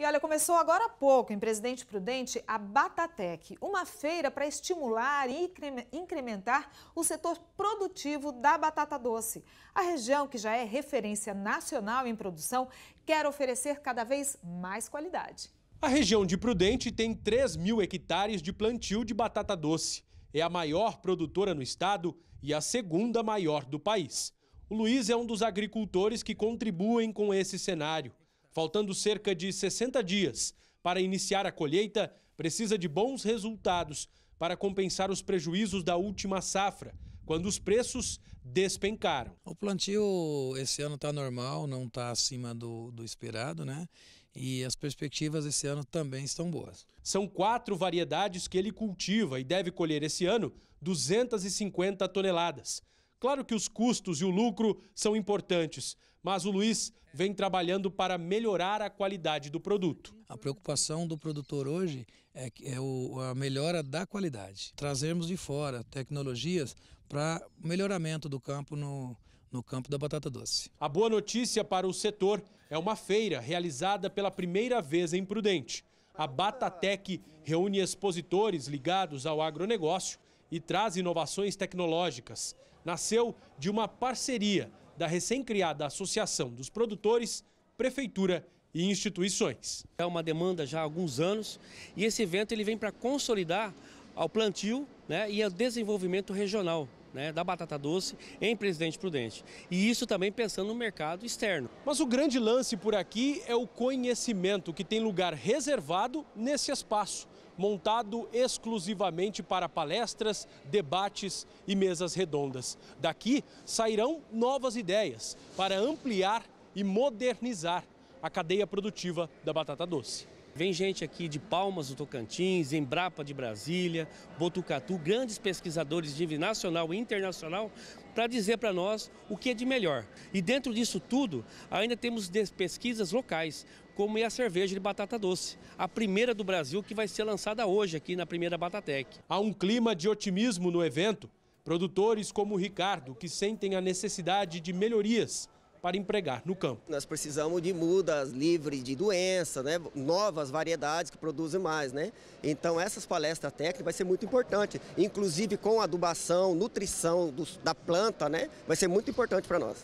E olha, começou agora há pouco em Presidente Prudente a Batatec, uma feira para estimular e incrementar o setor produtivo da batata doce. A região, que já é referência nacional em produção, quer oferecer cada vez mais qualidade. A região de Prudente tem 3 mil hectares de plantio de batata doce. É a maior produtora no estado e a segunda maior do país. O Luiz é um dos agricultores que contribuem com esse cenário faltando cerca de 60 dias para iniciar a colheita, precisa de bons resultados para compensar os prejuízos da última safra, quando os preços despencaram. O plantio esse ano está normal, não está acima do, do esperado, né? E as perspectivas esse ano também estão boas. São quatro variedades que ele cultiva e deve colher esse ano 250 toneladas. Claro que os custos e o lucro são importantes, mas o Luiz vem trabalhando para melhorar a qualidade do produto. A preocupação do produtor hoje é, é a melhora da qualidade. Trazermos de fora tecnologias para melhoramento do campo no, no campo da batata doce. A boa notícia para o setor é uma feira realizada pela primeira vez em Prudente. A Batatec reúne expositores ligados ao agronegócio e traz inovações tecnológicas. Nasceu de uma parceria da recém-criada Associação dos Produtores, Prefeitura e instituições. É uma demanda já há alguns anos e esse evento ele vem para consolidar ao plantio né, e ao desenvolvimento regional né, da batata doce em Presidente Prudente. E isso também pensando no mercado externo. Mas o grande lance por aqui é o conhecimento que tem lugar reservado nesse espaço, montado exclusivamente para palestras, debates e mesas redondas. Daqui sairão novas ideias para ampliar e modernizar a cadeia produtiva da batata doce. Vem gente aqui de Palmas do Tocantins, Embrapa de Brasília, Botucatu, grandes pesquisadores de nível nacional e internacional para dizer para nós o que é de melhor. E dentro disso tudo, ainda temos pesquisas locais, como é a cerveja de batata doce, a primeira do Brasil que vai ser lançada hoje aqui na primeira Batatec. Há um clima de otimismo no evento. Produtores como o Ricardo, que sentem a necessidade de melhorias para empregar no campo. Nós precisamos de mudas livres de doença, né? novas variedades que produzem mais. Né? Então essas palestras técnicas vai ser muito importante, inclusive com adubação, nutrição da planta, né? vai ser muito importante para nós.